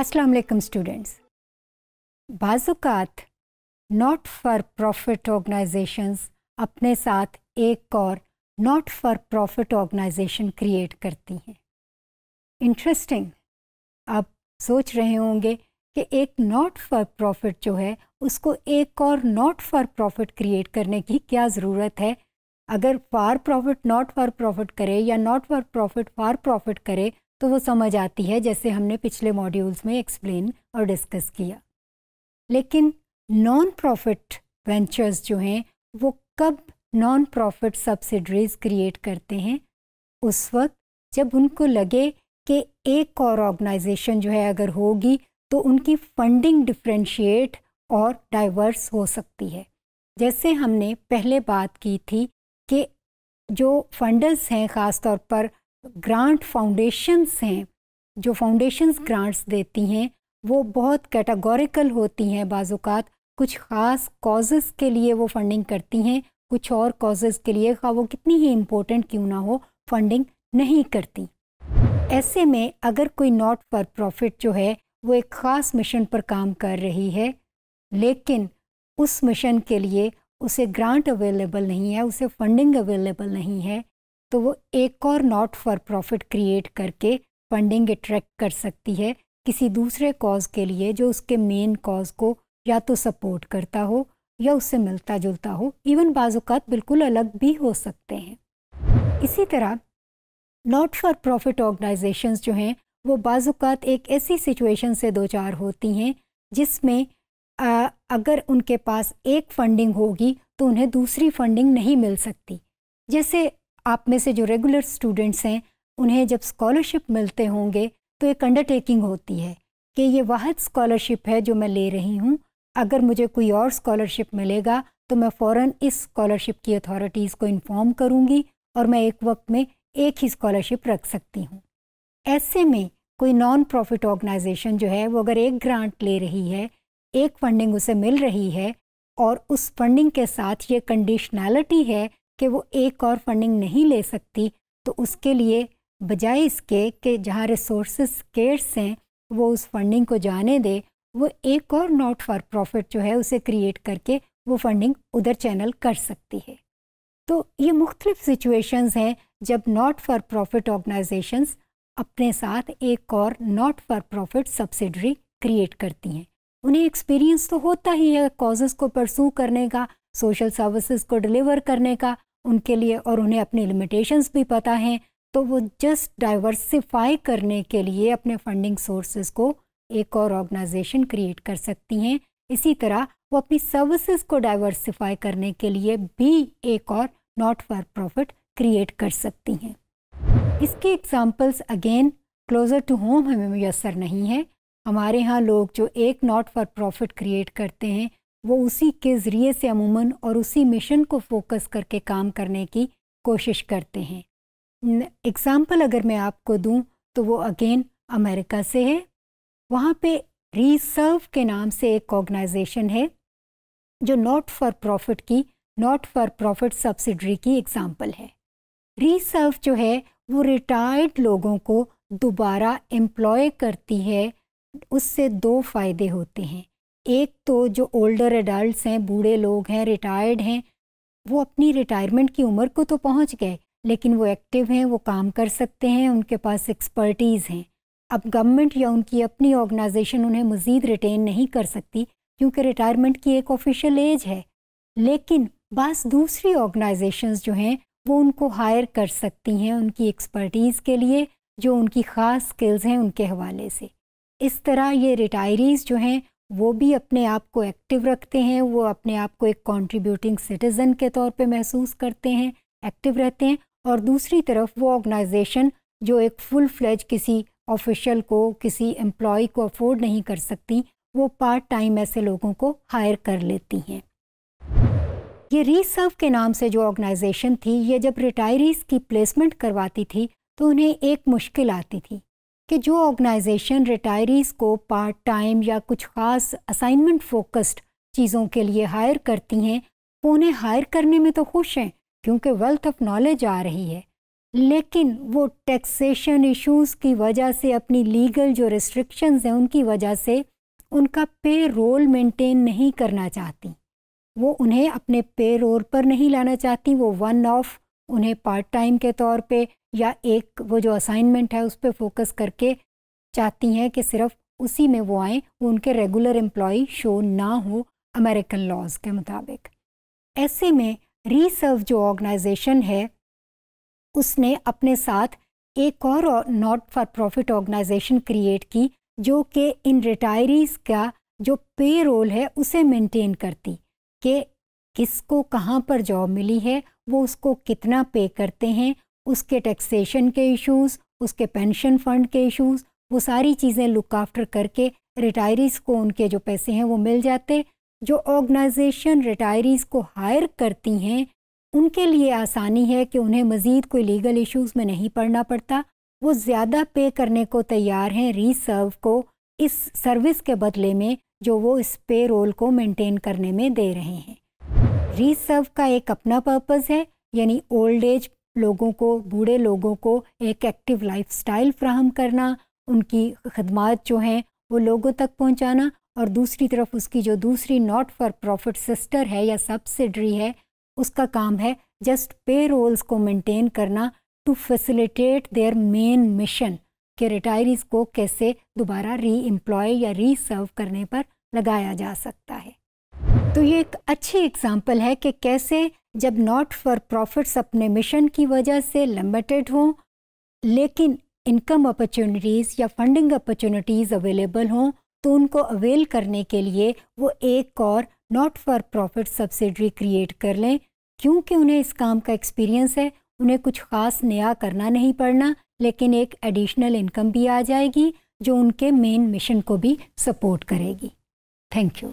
अस्सलाम वालेकुम स्टूडेंट्स बाजुकात नॉट फॉर प्रॉफिट ऑर्गेनाइजेशंस अपने साथ एक और not for profit organisation create करती हैं इंटरेस्टिंग आप सोच रहे होंगे कि एक नॉट फॉर प्रॉफिट जो है उसको एक और नॉट फॉर प्रॉफिट क्रिएट करने की क्या ज़रूरत है अगर for profit not for profit करे या not for profit for profit करे तो वो समझ आती है जैसे हमने पिछले मॉड्यूल्स में एक्सप्लेन और डिस्कस किया लेकिन नॉन प्रॉफिट वेंचर्स जो हैं वो कब नॉन प्रॉफिट सब्सिडरीज क्रिएट करते हैं उस वक्त जब उनको लगे कि एक और ऑर्गेनाइजेशन जो है अगर होगी तो उनकी फंडिंग डिफ्रेंशिएट और डाइवर्स हो सकती है जैसे हमने पहले बात की थी कि जो फंडर्स हैं ख़ास तौर पर ग्रांट फाउंडेशंस हैं जो फाउंडेशंस हम्म। ग्रांट्स देती हैं वो बहुत कैटागोरिकल होती हैं बाज़ात कुछ ख़ास कॉजेस के लिए वो फंडिंग करती हैं कुछ और कॉजेस के लिए खा हाँ, वो कितनी ही इम्पोर्टेंट क्यों ना हो फंडिंग नहीं करती ऐसे में अगर कोई नॉट फॉर प्रॉफिट जो है वो एक ख़ास मिशन पर काम कर रही है लेकिन उस मिशन के लिए उसे ग्रांट अवेलेबल नहीं है उसे फंडिंग अवेलेबल नहीं है तो वो एक और नॉट फॉर प्रॉफिट क्रिएट करके फंडिंग अट्रैक्ट कर सकती है किसी दूसरे कॉज के लिए जो उसके मेन कॉज को या तो सपोर्ट करता हो या उससे मिलता जुलता हो इवन बाजुकात बिल्कुल अलग भी हो सकते हैं इसी तरह नॉट फॉर प्रॉफिट ऑर्गेनाइजेशन जो हैं वो बाजुकात एक ऐसी सिचुएशन से दो चार होती हैं जिसमें अगर उनके पास एक फंडिंग होगी तो उन्हें दूसरी फंडिंग नहीं मिल सकती जैसे आप में से जो रेगुलर स्टूडेंट्स हैं उन्हें जब स्कॉलरशिप मिलते होंगे तो एक अंडरटेकिंग होती है कि ये वाद स्कॉलरशिप है जो मैं ले रही हूँ अगर मुझे कोई और स्कॉलरशिप मिलेगा तो मैं फ़ौर इस स्कॉलरशिप की अथॉरिटीज़ को इन्फॉर्म करूँगी और मैं एक वक्त में एक ही स्कॉलरशिप रख सकती हूँ ऐसे में कोई नॉन प्रॉफिट ऑर्गेनाइजेशन जो है वो अगर एक ग्रांट ले रही है एक फंडिंग उसे मिल रही है और उस फंडिंग के साथ ये कंडीशनैलिटी है कि वो एक और फंडिंग नहीं ले सकती तो उसके लिए बजाय इसके कि जहाँ रिसोर्स केयर्स हैं वो उस फंडिंग को जाने दे वो एक और नॉट फॉर प्रॉफिट जो है उसे क्रिएट करके वो फंडिंग उधर चैनल कर सकती है तो ये मुख्तलिफ सिचुएशंस हैं जब नॉट फॉर प्रॉफिट ऑर्गेनाइजेशंस अपने साथ एक और not for profit subsidiary create करती हैं उन्हें एक्सपीरियंस तो होता ही है कॉजेज़ को परसू करने का सोशल सर्विसेज को डिलीवर करने का उनके लिए और उन्हें अपनी लिमिटेशंस भी पता हैं तो वो जस्ट डाइवर्सिफाई करने के लिए अपने फंडिंग सोर्सेज को एक और ऑर्गेनाइजेशन क्रिएट कर सकती हैं इसी तरह वो अपनी सर्विसेज को डाइवर्सिफाई करने के लिए भी एक और नॉट फॉर प्रॉफिट क्रिएट कर सकती हैं इसके examples again closer to home हमें मैसर नहीं है हमारे यहाँ लोग जो एक नॉट फॉर प्रॉफिट क्रिएट करते हैं वो उसी के ज़रिए से अमूमन और उसी मिशन को फोकस करके काम करने की कोशिश करते हैं एग्ज़ाम्पल अगर मैं आपको दूं तो वो अगेन अमेरिका से है वहाँ पे रिसर्व के नाम से एक ऑर्गेनाइजेशन है जो नॉट फॉर प्रॉफिट की नॉट फॉर प्रॉफिट सब्सिडरी की एग्ज़ाम्पल है रिसर्व जो है वो रिटायर्ड लोगों को दोबारा एम्प्लॉय करती है उससे दो फ़ायदे होते हैं एक तो जो ओल्डर एडल्ट हैं बूढ़े लोग हैं रिटायर्ड हैं वो अपनी रिटायरमेंट की उम्र को तो पहुंच गए लेकिन वो एक्टिव हैं वो काम कर सकते हैं उनके पास एक्सपर्टीज़ हैं अब गवर्नमेंट या उनकी अपनी ऑर्गेनाइजेशन उन्हें मज़ीद रिटेन नहीं कर सकती क्योंकि रिटायरमेंट की एक ऑफिशियल एज है लेकिन बस दूसरी ऑर्गेनाइजेशंस जो हैं वो उनको हायर कर सकती हैं उनकी एक्सपर्टीज़ के लिए जो उनकी ख़ास स्किल्स हैं उनके हवाले से इस तरह ये रिटायरीज़ जो हैं वो भी अपने आप को एक्टिव रखते हैं वो अपने आप को एक कंट्रीब्यूटिंग सिटीज़न के तौर पे महसूस करते हैं एक्टिव रहते हैं और दूसरी तरफ वो ऑर्गेनाइजेशन जो एक फुल फ्लेज किसी ऑफिशियल को किसी एम्प्लॉय को अफोर्ड नहीं कर सकती वो पार्ट टाइम ऐसे लोगों को हायर कर लेती हैं ये रीसर्व के नाम से जो ऑर्गेनाइजेशन थी ये जब रिटायरीज की प्लेसमेंट करवाती थी तो उन्हें एक मुश्किल आती थी कि जो ऑर्गेनाइजेशन रिटायरीज़ को पार्ट टाइम या कुछ ख़ास असाइनमेंट फोकस्ड चीज़ों के लिए हायर करती हैं वो उन्हें हायर करने में तो खुश हैं क्योंकि वेल्थ ऑफ नॉलेज आ रही है लेकिन वो टैक्सेशन इश्यूज की वजह से अपनी लीगल जो रिस्ट्रिक्शंस हैं उनकी वजह से उनका पे रोल मेंटेन नहीं करना चाहती वो उन्हें अपने पे रोल पर नहीं लाना चाहती वो वन ऑफ उन्हें पार्ट टाइम के तौर पे या एक वो जो असाइनमेंट है उस पर फोकस करके चाहती हैं कि सिर्फ उसी में वो आएँ वो उनके रेगुलर एम्प्लॉय शो ना हो अमेरिकन लॉज के मुताबिक ऐसे में रीसर्व जो ऑर्गेनाइजेशन है उसने अपने साथ एक और not for profit organisation create की जो कि इन रिटायरीज़ का जो पे रोल है उसे मेंटेन करती कि किसको कहाँ पर जॉब मिली है वो उसको कितना पे करते हैं उसके टैक्सेशन के इश्यूज उसके पेंशन फंड के इश्यूज वो सारी चीज़ें लुक आफ्टर करके रिटायरीज़ को उनके जो पैसे हैं वो मिल जाते जो ऑर्गेनाइजेशन रिटायरीज़ को हायर करती हैं उनके लिए आसानी है कि उन्हें मज़ीद कोई लीगल इश्यूज़ में नहीं पड़ना पड़ता वो ज़्यादा पे करने को तैयार हैं रीसर्व को इस सर्विस के बदले में जो वो इस पे रोल को मेंटेन करने में दे रहे हैं रीसर्व का एक अपना पर्पज़ है यानी ओल्ड एज लोगों को बूढ़े लोगों को एक एक्टिव लाइफ स्टाइल फ्राहम करना उनकी खदमात जो हैं वो लोगों तक पहुंचाना और दूसरी तरफ उसकी जो दूसरी नॉट फॉर प्रॉफिट सिस्टर है या सब्सिडरी है उसका काम है जस्ट पे रोल्स को मेंटेन करना to facilitate their main mission के रिटायरीज को कैसे दोबारा री एम्प्लॉय या री सर्व करने पर लगाया जा सकता है तो ये एक अच्छी एग्ज़ाम्पल है कि कैसे जब नॉट फॉर प्रॉफिट्स अपने मिशन की वजह से लिमिटेड हों लेकिन इनकम अपॉर्चुनिटीज़ या फंडिंग अपॉर्चुनिटीज़ अवेलेबल हों तो उनको अवेल करने के लिए वो एक और not for profit subsidiary create कर लें क्योंकि उन्हें इस काम का एक्सपीरियंस है उन्हें कुछ ख़ास नया करना नहीं पड़ना लेकिन एक एडिशनल इनकम भी आ जाएगी जो उनके मेन मिशन को भी सपोर्ट करेगी थैंक यू